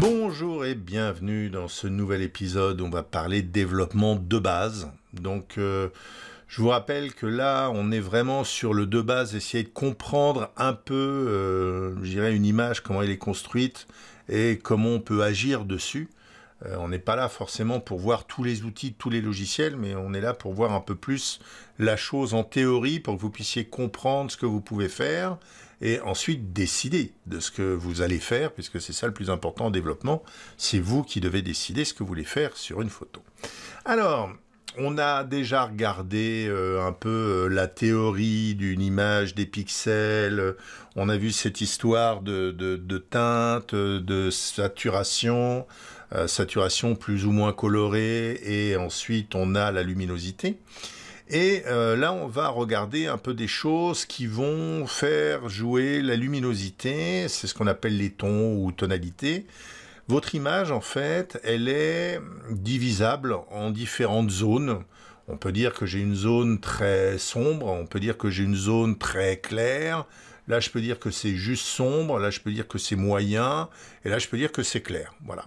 Bonjour et bienvenue dans ce nouvel épisode. On va parler développement de base. Donc, euh, je vous rappelle que là, on est vraiment sur le de base, essayer de comprendre un peu, euh, je dirais, une image, comment elle est construite et comment on peut agir dessus. Euh, on n'est pas là forcément pour voir tous les outils, tous les logiciels, mais on est là pour voir un peu plus la chose en théorie pour que vous puissiez comprendre ce que vous pouvez faire et ensuite décider de ce que vous allez faire, puisque c'est ça le plus important en développement. C'est vous qui devez décider ce que vous voulez faire sur une photo. Alors, on a déjà regardé euh, un peu euh, la théorie d'une image, des pixels, on a vu cette histoire de, de teinte, de saturation, euh, saturation plus ou moins colorée, et ensuite on a la luminosité. Et euh, là, on va regarder un peu des choses qui vont faire jouer la luminosité, c'est ce qu'on appelle les tons ou tonalités. Votre image, en fait, elle est divisable en différentes zones. On peut dire que j'ai une zone très sombre, on peut dire que j'ai une zone très claire, Là, je peux dire que c'est juste sombre. Là, je peux dire que c'est moyen. Et là, je peux dire que c'est clair. Voilà.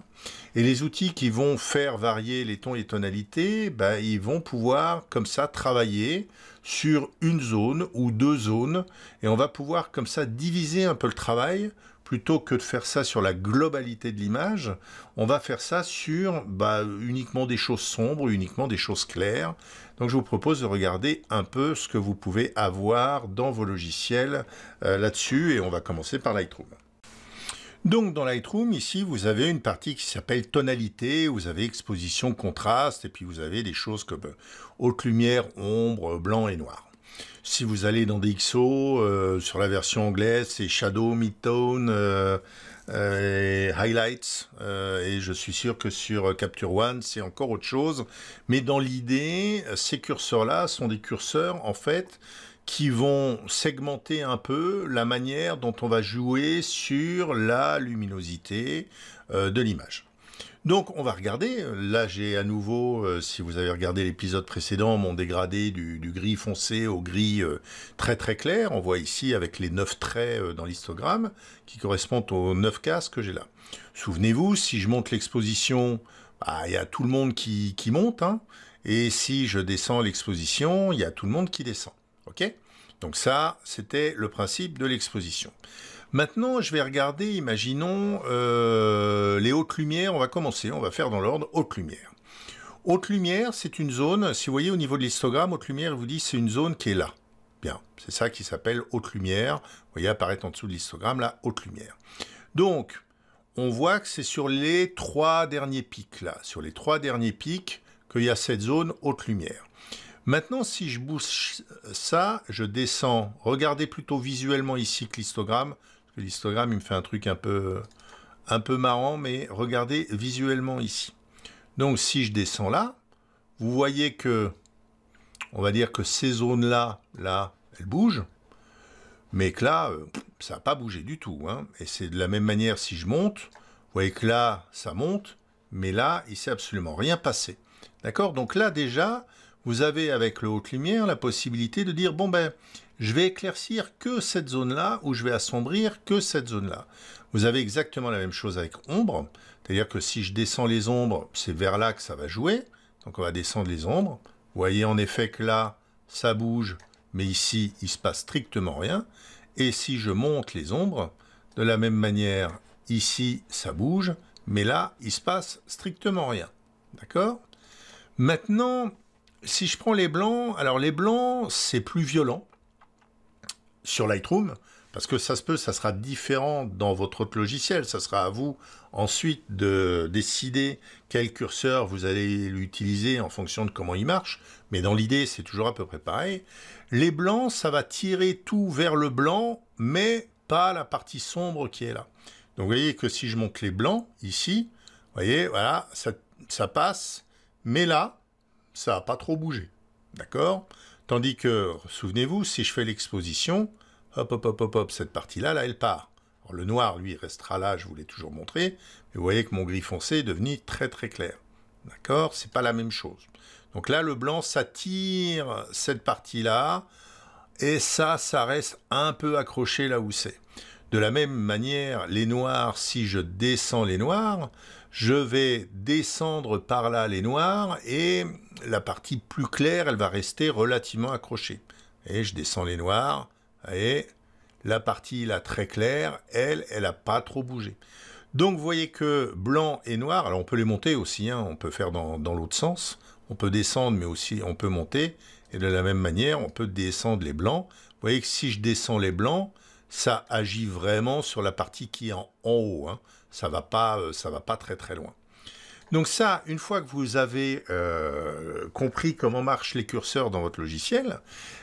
Et les outils qui vont faire varier les tons et les tonalités, ben, ils vont pouvoir, comme ça, travailler sur une zone ou deux zones. Et on va pouvoir, comme ça, diviser un peu le travail plutôt que de faire ça sur la globalité de l'image, on va faire ça sur bah, uniquement des choses sombres, uniquement des choses claires, donc je vous propose de regarder un peu ce que vous pouvez avoir dans vos logiciels euh, là-dessus et on va commencer par Lightroom. Donc dans Lightroom, ici, vous avez une partie qui s'appelle tonalité, vous avez exposition, contraste, et puis vous avez des choses comme euh, haute lumière, ombre, blanc et noir. Si vous allez dans DxO, euh, sur la version anglaise, c'est shadow, midtone, euh, highlights, euh, et je suis sûr que sur euh, Capture One, c'est encore autre chose. Mais dans l'idée, ces curseurs-là sont des curseurs, en fait, qui vont segmenter un peu la manière dont on va jouer sur la luminosité de l'image. Donc on va regarder, là j'ai à nouveau, euh, si vous avez regardé l'épisode précédent, mon dégradé du, gris foncé au gris euh, très très clair, on voit ici avec les 9 traits euh, dans l'histogramme, qui correspondent aux 9 cases que j'ai là. Souvenez-vous, si je monte l'exposition, bah, il y a tout le monde qui, monte, hein. et si je descends l'exposition, il y a tout le monde qui descend. ok donc ça, c'était le principe de l'exposition. Maintenant, je vais regarder, imaginons, euh, les hautes lumières. On va commencer, on va faire dans l'ordre haute lumière. Haute lumière, c'est une zone, si vous voyez au niveau de l'histogramme, haute lumière vous dit c'est une zone qui est là. Bien, c'est ça qui s'appelle haute lumière. Vous voyez apparaître en dessous de l'histogramme, la haute lumière. Donc, on voit que c'est sur les trois derniers pics, là, sur les trois derniers pics, qu'il y a cette zone haute lumière. Maintenant, si je bouge ça, je descends. Regardez plutôt visuellement ici que l'histogramme. L'histogramme, il me fait un truc un peu, un peu marrant, mais regardez visuellement ici. Donc, si je descends là, vous voyez que, on va dire que ces zones-là, là, elles bougent, mais que là, euh, ça n'a pas bougé du tout. Hein. Et c'est de la même manière si je monte, vous voyez que là, ça monte, mais là, il s'est absolument rien passé. D'accord Donc là, déjà, vous avez avec le haute-lumière la possibilité de dire bon ben je vais éclaircir que cette zone-là ou je vais assombrir que cette zone-là. Vous avez exactement la même chose avec ombre, c'est-à-dire que si je descends les ombres, c'est vers là que ça va jouer, donc on va descendre les ombres. Vous voyez en effet que là, ça bouge, mais ici, il se passe strictement rien. Et si je monte les ombres, de la même manière, ici, ça bouge, mais là, il se passe strictement rien. D'accord Maintenant, si je prends les blancs, alors les blancs, c'est plus violent sur Lightroom, parce que ça se peut, ça sera différent dans votre autre logiciel. Ça sera à vous ensuite de décider quel curseur vous allez l'utiliser en fonction de comment il marche. Mais dans l'idée, c'est toujours à peu près pareil. Les blancs, ça va tirer tout vers le blanc, mais pas la partie sombre qui est là. Donc vous voyez que si je monte les blancs ici, vous voyez, voilà, ça, ça passe. Mais là, ça n'a pas trop bougé. D'accord Tandis que, souvenez-vous, si je fais l'exposition, hop, hop, hop, hop, hop, cette partie-là, là, elle part. Alors, le noir, lui, restera là, je vous l'ai toujours montré, mais vous voyez que mon gris foncé est devenu très très clair. D'accord n'est pas la même chose. Donc là, le blanc s'attire cette partie-là, et ça, ça reste un peu accroché là où c'est. De la même manière, les noirs, si je descends les noirs, je vais descendre par là les noirs et la partie plus claire, elle va rester relativement accrochée. Et je descends les noirs et la partie là très claire, elle, elle n'a pas trop bougé. Donc vous voyez que blanc et noir, alors on peut les monter aussi, hein, on peut faire dans, dans l'autre sens, on peut descendre mais aussi on peut monter, et de la même manière on peut descendre les blancs. Vous voyez que si je descends les blancs, ça agit vraiment sur la partie qui est en, haut. Hein. Ça va euh, ça va pas très très loin. Donc ça, une fois que vous avez euh, compris comment marchent les curseurs dans votre logiciel,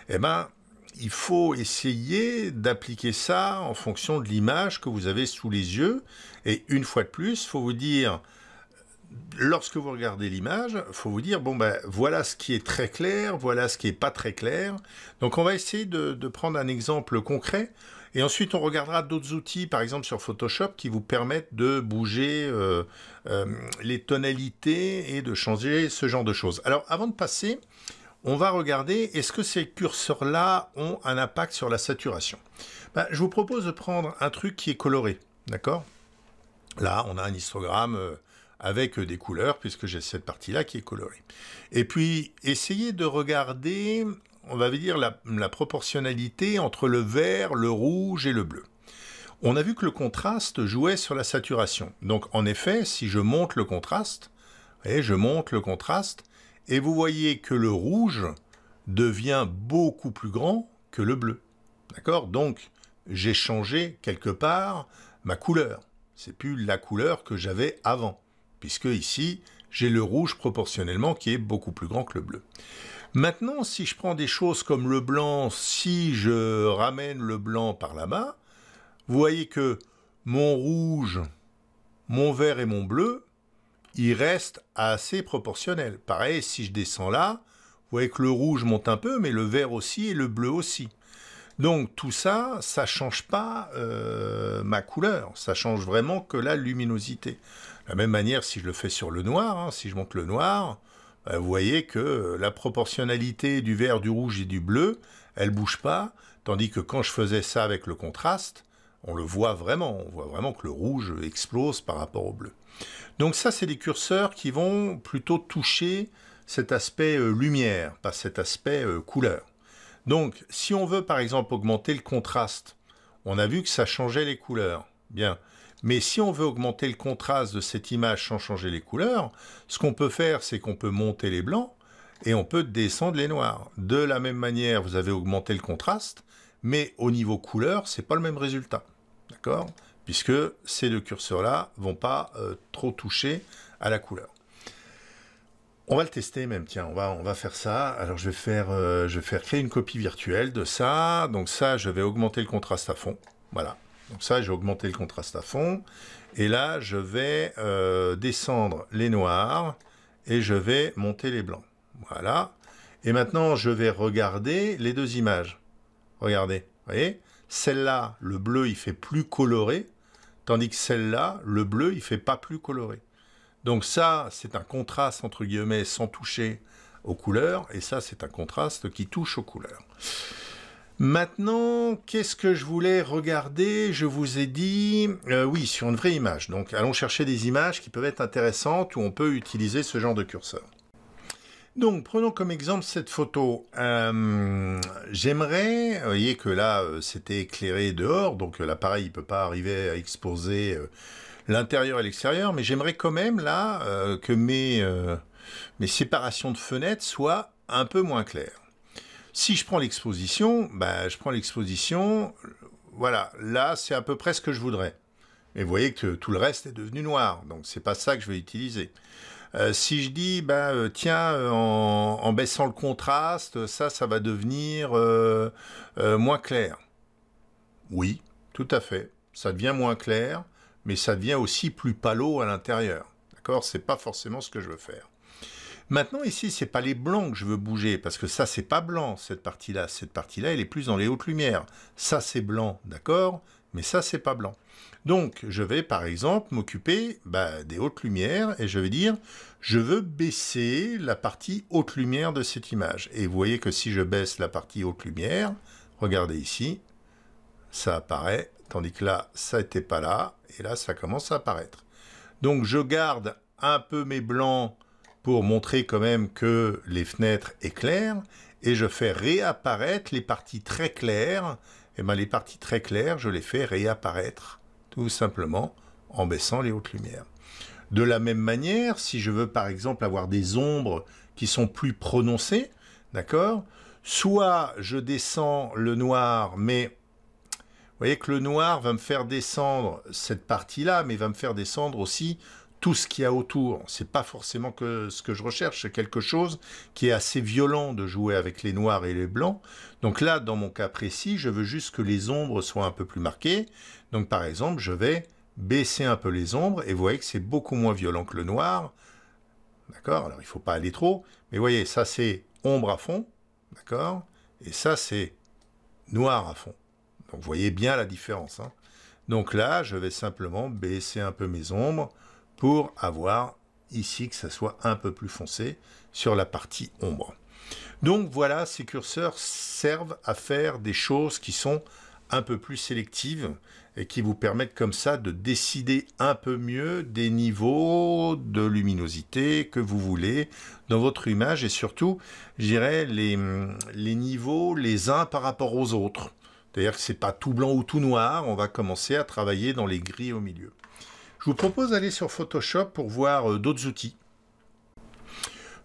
eh ben, il faut essayer d'appliquer ça en fonction de l'image que vous avez sous les yeux. Et une fois de plus, il faut vous dire, lorsque vous regardez l'image, faut vous dire bon ben voilà ce qui est très clair, voilà ce qui est pas très clair. Donc on va essayer de, prendre un exemple concret et ensuite on regardera d'autres outils, par exemple sur Photoshop, qui vous permettent de bouger euh, euh, les tonalités et de changer ce genre de choses. Alors avant de passer, on va regarder est-ce que ces curseurs-là ont un impact sur la saturation. Ben, je vous propose de prendre un truc qui est coloré, d'accord Là, on a un histogramme. Euh, avec euh, des couleurs, puisque j'ai cette partie-là qui est colorée. Et puis, essayez de regarder, on va dire, la, la proportionnalité entre le vert, le rouge et le bleu. On a vu que le contraste jouait sur la saturation. Donc, en effet, si je monte le contraste, et je monte le contraste, et vous voyez que le rouge devient beaucoup plus grand que le bleu. D'accord Donc, j'ai changé quelque part ma couleur. C'est plus la couleur que j'avais avant puisque ici, j'ai le rouge proportionnellement qui est beaucoup plus grand que le bleu. Maintenant, si je prends des choses comme le blanc, si je ramène le blanc par là-bas, vous voyez que mon rouge, mon vert et mon bleu, ils restent assez proportionnels. Pareil, si je descends là, vous voyez que le rouge monte un peu, mais le vert aussi et le bleu aussi. Donc tout ça, ça change pas euh, ma couleur, ça change vraiment que la luminosité. De la même manière, si je le fais sur le noir, hein, si je monte le noir, bah, vous voyez que la proportionnalité du vert, du rouge et du bleu, elle bouge pas, tandis que quand je faisais ça avec le contraste, on le voit vraiment, on voit vraiment que le rouge explose par rapport au bleu. Donc ça, c'est des curseurs qui vont plutôt toucher cet aspect euh, lumière, pas cet aspect euh, couleur. Donc, si on veut par exemple augmenter le contraste, on a vu que ça changeait les couleurs. Bien. Mais si on veut augmenter le contraste de cette image sans changer les couleurs, ce qu'on peut faire, c'est qu'on peut monter les blancs et on peut descendre les noirs. De la même manière, vous avez augmenté le contraste, mais au niveau couleur, ce c'est pas le même résultat. D'accord Puisque ces deux curseurs-là vont pas euh, trop toucher à la couleur. On va le tester même, tiens, on va, on va faire ça. Alors je vais, faire, euh, je vais faire créer une copie virtuelle de ça. Donc ça, je vais augmenter le contraste à fond. Voilà. Donc ça, j'ai augmenté le contraste à fond. Et là, je vais euh, descendre les noirs et je vais monter les blancs. Voilà. Et maintenant, je vais regarder les deux images. Regardez, vous voyez Celle-là, le bleu, il fait plus coloré, tandis que celle-là, le bleu, il fait pas plus coloré. Donc ça, c'est un contraste, entre guillemets, sans toucher aux couleurs, et ça, c'est un contraste qui touche aux couleurs. Maintenant, qu'est-ce que je voulais regarder Je vous ai dit, euh, oui, sur une vraie image. Donc allons chercher des images qui peuvent être intéressantes, où on peut utiliser ce genre de curseur. Donc, prenons comme exemple cette photo. Euh, j'aimerais, vous voyez que là, euh, c'était éclairé dehors, donc euh, l'appareil ne peut pas arriver à exposer l'intérieur et l'extérieur, mais j'aimerais quand même, là, que mes, séparations de fenêtres soient un peu moins claires. Si je prends l'exposition, ben, je prends l'exposition, voilà, là, c'est à peu près ce que je voudrais. Mais vous voyez que tout le reste est devenu noir, donc ce n'est pas ça que je vais utiliser. Euh, si je dis, ben, euh, tiens, euh, en, baissant le contraste, ça, ça va devenir moins clair. Oui, tout à fait. Ça devient moins clair, mais ça devient aussi plus pâlot à l'intérieur. D'accord C'est pas forcément ce que je veux faire. Maintenant, ici, c'est pas les blancs que je veux bouger, parce que ça, c'est pas blanc, cette partie-là. Cette partie-là, elle est plus dans les hautes lumières. Ça, c'est blanc, d'accord mais ça c'est pas blanc. Donc je vais par exemple m'occuper bah, des hautes lumières et je vais dire je veux baisser la partie haute lumière de cette image. Et vous voyez que si je baisse la partie haute lumière, regardez ici, ça apparaît, tandis que là ça n'était pas là, et là ça commence à apparaître. Donc je garde un peu mes blancs pour montrer quand même que les fenêtres éclairent, et je fais réapparaître les parties très claires eh ben, les parties très claires, je les fais réapparaître, tout simplement en baissant les hautes lumières. De la même manière, si je veux par exemple avoir des ombres qui sont plus prononcées, d'accord Soit je descends le noir, mais vous voyez que le noir va me faire descendre cette partie-là, mais va me faire descendre aussi tout ce qu'il y a autour. ce n'est pas forcément que ce que je recherche, c'est quelque chose qui est assez violent de jouer avec les noirs et les blancs. Donc là, dans mon cas précis, je veux juste que les ombres soient un peu plus marquées. Donc par exemple, je vais baisser un peu les ombres et vous voyez que c'est beaucoup moins violent que le noir. D'accord Alors il ne faut pas aller trop, mais vous voyez, ça c'est ombre à fond, d'accord Et ça c'est noir à fond. Donc vous voyez bien la différence. Hein. donc là, je vais simplement baisser un peu mes ombres pour avoir ici que ça soit un peu plus foncé sur la partie ombre. Donc voilà, ces curseurs servent à faire des choses qui sont un peu plus sélectives et qui vous permettent comme ça de décider un peu mieux des niveaux de luminosité que vous voulez dans votre image et surtout, je dirais, les, les niveaux les uns par rapport aux autres. C'est-à-dire que c'est pas tout blanc ou tout noir, on va commencer à travailler dans les gris au milieu. Je vous propose d'aller sur Photoshop pour voir euh, d'autres outils.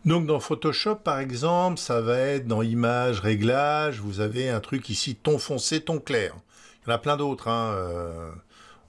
Donc dans Photoshop par exemple, ça va être dans Images, Réglages, vous avez un truc ici, ton foncé, ton clair. Il y en a plein d'autres. Hein, euh,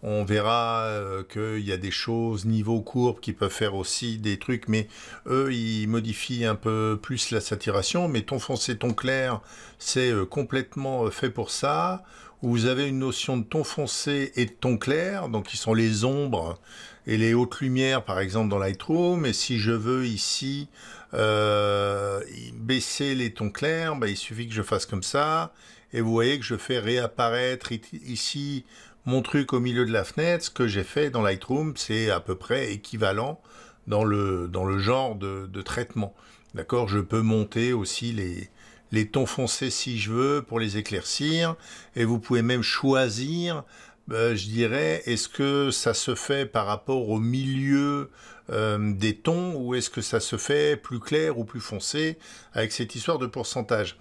on verra euh, qu'il y a des choses niveau courbe qui peuvent faire aussi des trucs, mais eux, ils modifient un peu plus la saturation. Mais ton foncé, ton clair, c'est complètement fait pour ça où vous avez une notion de ton foncé et de ton clair, donc qui sont les ombres et les hautes lumières, par exemple, dans Lightroom. Et si je veux ici euh, baisser les tons clairs, bah, il suffit que je fasse comme ça. Et vous voyez que je fais réapparaître ici mon truc au milieu de la fenêtre. Ce que j'ai fait dans Lightroom, c'est à peu près équivalent dans le, dans le genre de traitement. D'accord Je peux monter aussi les, les tons foncés si je veux pour les éclaircir et vous pouvez même choisir euh, je dirais, est-ce que ça se fait par rapport au milieu euh, des tons ou est-ce que ça se fait plus clair ou plus foncé avec cette histoire de pourcentage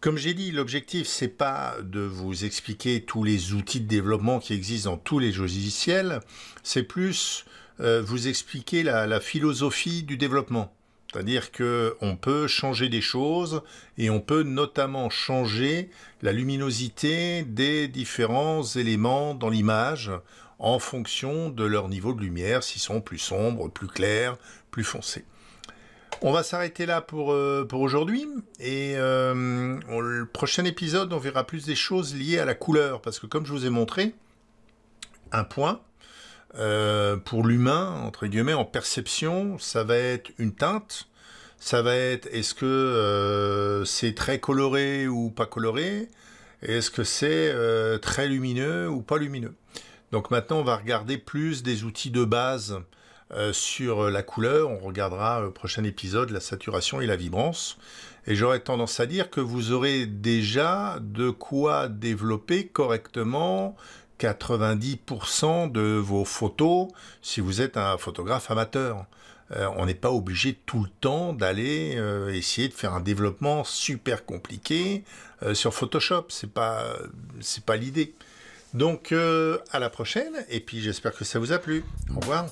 comme j'ai dit, l'objectif c'est pas de vous expliquer tous les outils de développement qui existent dans tous les logiciels, c'est plus euh, vous expliquer la philosophie du développement. C'est-à-dire qu'on peut changer des choses et on peut notamment changer la luminosité des différents éléments dans l'image en fonction de leur niveau de lumière, s'ils sont plus sombres, plus clairs, plus foncés. On va s'arrêter là pour, euh, aujourd'hui et euh, le prochain épisode on verra plus des choses liées à la couleur parce que comme je vous ai montré, un point, euh, pour l'humain, entre guillemets, en perception, ça va être une teinte, ça va être est-ce que euh, c'est très coloré ou pas coloré, est-ce que c'est euh, très lumineux ou pas lumineux. Donc maintenant, on va regarder plus des outils de base sur la couleur. On regardera au prochain épisode la saturation et la vibrance. Et j'aurais tendance à dire que vous aurez déjà de quoi développer correctement 90% de vos photos si vous êtes un photographe amateur. Euh, on n'est pas obligé tout le temps d'aller euh, essayer de faire un développement super compliqué euh, sur Photoshop. C'est pas, c'est pas l'idée. Donc à la prochaine et puis j'espère que ça vous a plu. Au revoir.